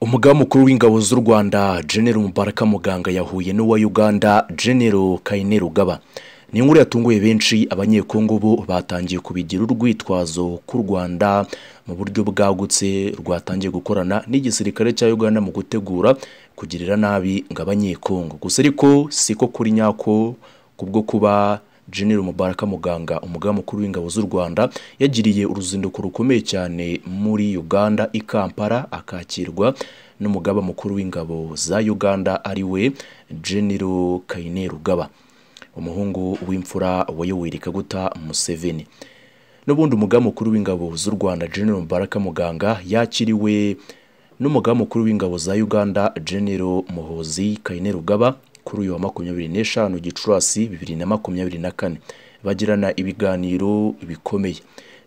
umugaba mukuru w'ingabo z'u rwanda genero mubaraka muganga yahuye n'uwa uganda genero kayinero gaba ni inkuru yatunguye benshi abanyekongo bo batangiye kubigira urwitwazo k'u rwanda mu buryo bwagutse rwatangiye gukorana n'igisirikare cya uganda mu gutegura kugirira nabi ngo abanyekongo gusa ariko siko kuri nyako kubwo kuba General Mubaraka Muganga umugaba mukuru w'ingabo z'u Rwanda yagiriye uruzinduko rukomeye cyane muri Uganda i Kampala akakirwa n'umugaba mukuru w'ingabo za Uganda ari we General Kaine Rugaba umuhungu w'imfura wa Yoweri Kaguta Museveni n'ubundi umugaba mukuru w'ingabo z'u Rwanda General Mubaraka Muganga yakiriwe n'umugaba mukuru w'ingabo za Uganda General Muhozi Kaine Rugaba kuri uyu wa makumyabiri n'eshanu gicurasi bibiri na makumyabiri na kane bagirana ibiganiro bikomeye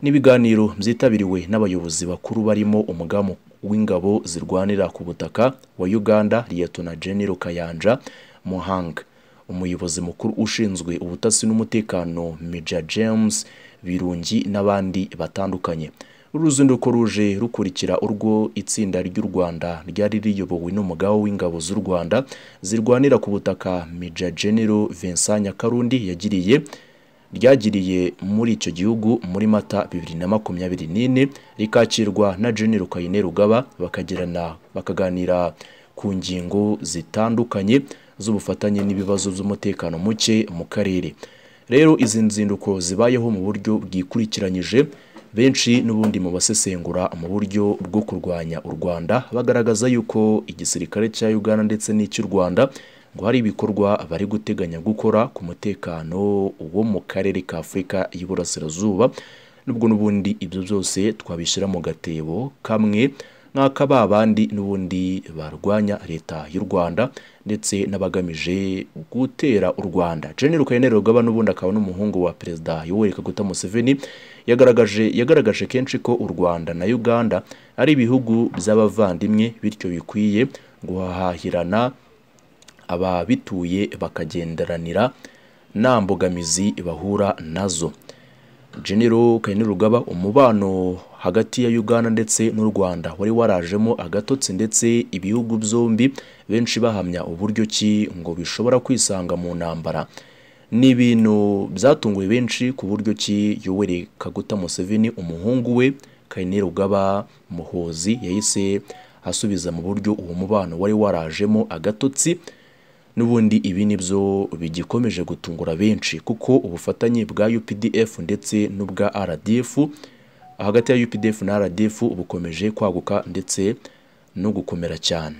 n'ibiganiro byitabiriwe n'abayobozi bakuru barimo umugamu w'ingabo zirwanira ku butaka wa uganda liyetona genero kayanja muhanga umuyobozi mukuru ushinzwe ubutasi n'umutekano meja james birungi n'abandi batandukanye uruzinduko ruje rukurikira urwo itsinda ry'u rwanda ryari riyobowe n’umugabo w'ingabo z'u rwanda zirwanira ku butaka Major General Vincent Nyakarundi yagiriye ryagiriye muri icyo gihugu muri mata bibiri na makumyabiri n'ine rikakirwa na General Kayine Rugaba bakagirana bakaganira ku ngingo zitandukanye z'ubufatanye n'ibibazo by'umutekano muke mu karere rero izi nzinduko zibayeho mu buryo bwikurikiranyije benshi n'ubundi mu basesengura mu buryo bwo kurwanya u rwanda bagaragaza yuko igisirikare cya uganda ndetse n'icy'u rwanda ngo hari ibikorwa bari guteganya gukora ku mutekano wo mu karere ka afurika y'iburasirazuba nubwo n'ubundi ibyo byose twabishyira mu gatebo kamwe nk'aka babandi n'ubundi barwanya leta y'u rwanda ndetse n'abagamije gutera u rwanda Jenny kayineri rugaba n'ubundi akaba n'umuhungu wa perezida yoweri kaguta museveni yagaragaje yagaragaje kenshi ko u rwanda na uganda ari ibihugu by'abavandimwe bityo bikwiye guhahirana ababituye bakagenderanira nta mbogamizi bahura nazo genero kayini rugaba umubano hagati ya uganda ndetse n'u rwanda wari warajemo agatotsi ndetse ibihugu byombi benshi bahamya uburyo ki ngo bishobora kwisanga mu ntambara ni ibintu byatunguye benshi ku buryo ki yoweri kaguta museveni umuhungu we kayini rugaba muhozi yahise asubiza mu buryo uwo mubano wari warajemo agatotsi n'ubundi ibi nibyo bigikomeje gutungura benshi kuko ubufatanye bwa UPDF ndetse n'ubwa RDF hagati ya UPDF na RDF bukomeje kwaguka ndetse no gukomera cyane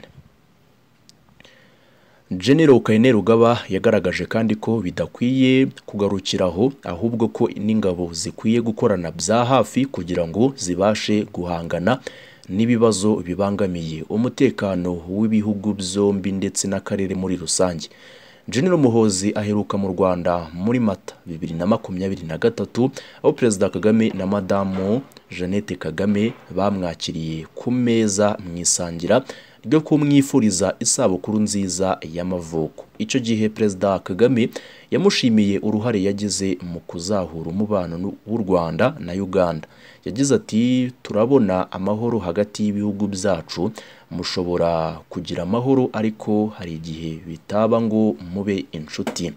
General Kayine Rugaba yagaragaje kandi ko bidakwiye kugarukiraho ahubwo ko n'ingabo zikwiye gukorana bya hafi kugira ngo zibashe guhangana n'ibibazo bibangamiye umutekano w'ibihugu byombi ndetse n'akarere muri rusange General Muhozi aheruka mu Rwanda muri Mata bibiri na na makumyabiri gatatu aho Perezida Kagame na Madamu Jeannette Kagame bamwakiriye ku meza mu isangira ryo kumwifuriza isabukuru nziza y'amavuko icyo gihe perezida kagame yamushimiye uruhare yagize mu kuzahura umubano w'u rwanda na uganda yagize ati turabona amahoro hagati y'ibihugu byacu mushobora kugira amahoro ariko hari igihe bitaba ngo mube inshuti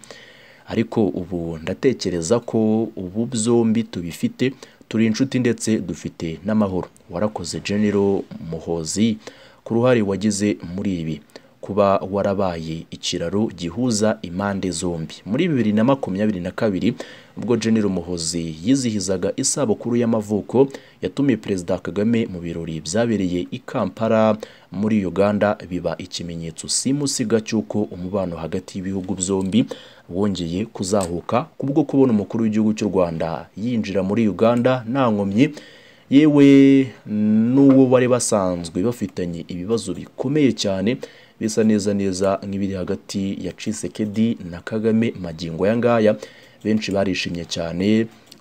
ariko ubu ndatekereza ko ubu byombi tubifite turi inshuti ndetse dufite n'amahoro warakoze genero muhozi ku ruhare wagize muri ibi kuba warabaye ikiraro gihuza impande zombi muri bibiri na makumyabiri na kabiri ubwo General Muhozi yizihizaga isabukuru y'amavuko yatumiye Perezida Kagame mu birori byabereye i Kampala muri Uganda biba ikimenyetso simusiga cy'uko umubano hagati y'ibihugu byombi wongeye kuzahuka kubwo kubona umukuru w'igihugu cy'u Rwanda yinjira muri Uganda nta nkomyi yewe n'uwo bari basanzwe bafitanye ibibazo bikomeye cyane bisa neza neza nk'ibiri hagati ya Tshisekedi na Kagame magingo aya ngaya benshi barishimye cyane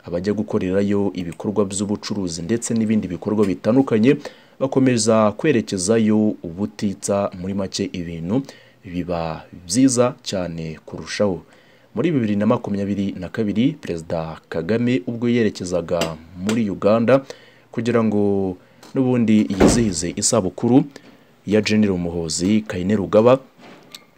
abajya gukorerayo ibikorwa by'ubucuruzi ndetse n'ibindi bikorwa bitandukanye bakomeza kwerekezayo ubutitsa muri make ibintu biba byiza cyane kurushaho muri bibiri na makumyabiri na kabiri perezida kagame ubwo yerekezaga muri uganda kugira ngo n'ubundi yizihize isabukuru ya jenera umuhozi kayine rugaba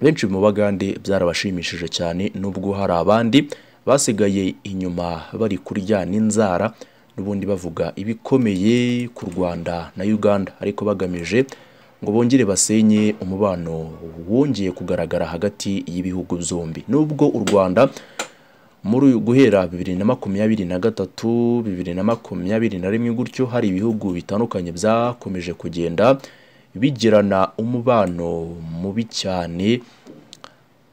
benshi mu bagande byarabashimishije cyane nubwo hari abandi basigaye inyuma bari kurya n'inzara n'ubundi bavuga ibikomeye ku rwanda na uganda ariko bagamije ngo bongere basenye umubano wongeye kugaragara hagati y'ibihugu byombi nubwo u rwanda muri guhera bibiri na makumyabiri na gatatu bibiri na makumyabiri na rimwe gutyo hari ibihugu bitandukanye byakomeje kugenda bigirana umubano mubi cyane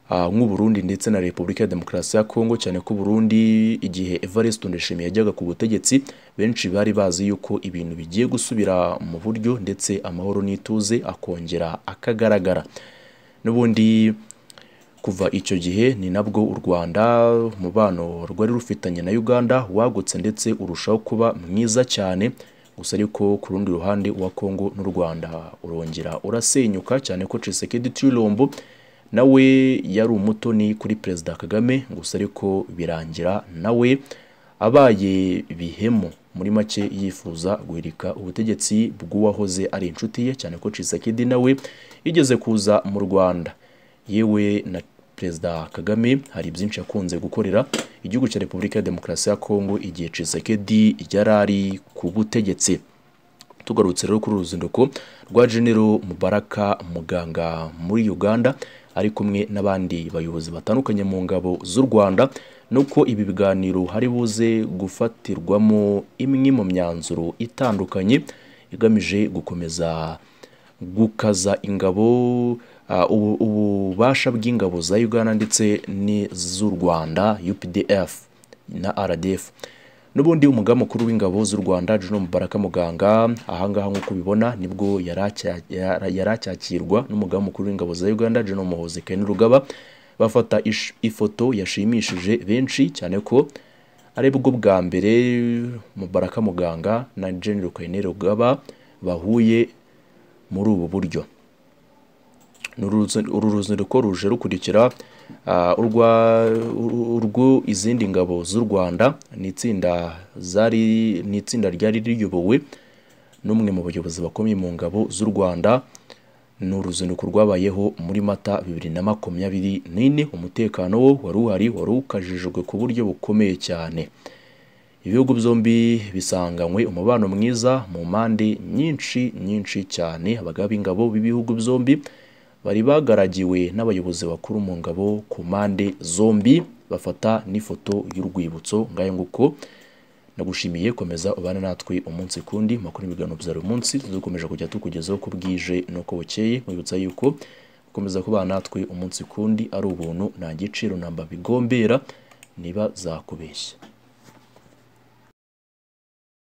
ah, nk'uburundi ndetse na repubulika ya demokarasi ya kongo cyane ko burundi igihe evariste ndashimiye yajyaga ku butegetsi benshi bari bazi yuko ibintu bigiye gusubira mu buryo ndetse amahoro n'ituze akongera akagaragara n'ubundi kuva icyo gihe ni nabwo u Rwanda umubano rwari rufitanye na Uganda wagutse ndetse urushaho kuba mwiza cyane gusa ariko ku rundi ruhande wa Congo n'u Rwanda urongera urasenyuka cyane ko Tshisekedi Tshilombo nawe yari umutoni kuri Perezida Kagame gusa ariko birangira nawe abaye bihemu muri make yifuza guhirika ubutegetsi bw'uwahoze ari inshuti ye cyane ko Tshisekedi nawe yigeze kuza mu Rwanda yewe na perezida kagame hari byinshi yakunze gukorera igihugu cya repubulika ya demokarasi ya kongo igihe cisekedi yari ari ku butegetsi tugarutse rero kuri uru ruzinduko rwa genero mubaraka muganga muri uganda ari kumwe n'abandi bayobozi batandukanye mu ngabo z'u rwanda nuko ibi biganiro hari buze gufatirwamo imwe mu myanzuro itandukanye igamije gukomeza gukaza ingabo Ah, ububasha bw'ingabo za uganda ndetse n'iz'u rwanda updf na rdf n'ubundi umugaba mukuru w'ingabo z'u rwanda General Mubaraka Muganga ahangaha nk'uko ubibona nibwo yari acyakirwa mukuru w'ingabo za uganda General Muhoozi Kainerugaba bafata ifoto yashimishije benshi cyane ko ari bwo bwa mbere Mubaraka Muganga na General Kainerugaba bahuye muri ubu buryo uru ruzinduko ruje rukurikira ah, urwo izindi ngabo z'u rwanda ni itsinda ryari riyobowe n'umwe mu bayobozi bakomeye mu ngabo z'u rwanda ni uruzinduko rwabayeho muri mata bibiri na makumyabiri n'ine umutekano wo wari uhari wari ukajijwe ku buryo bukomeye cyane ibihugu byombi bisanganywe umubano mwiza mu mpande nyinshi nyinshi cyane abagabo b'ingabo b'ibihugu byombi bari bagaragiwe n'abayobozi bakuru mu ngabo ku mpande zombi bafata n'ifoto y'urwibutso ngayo nguko nagushimiye komeza ubane natwe umunsi kundi makuru ibiganiro bya buri munsi dukomeje kujya tukugezaho ko bwije nuko bukeye mwibutsa yuko gukomeza kubana natwe umunsi kundi ari ubuntu nta giciro namba bigombera niba zakubeshya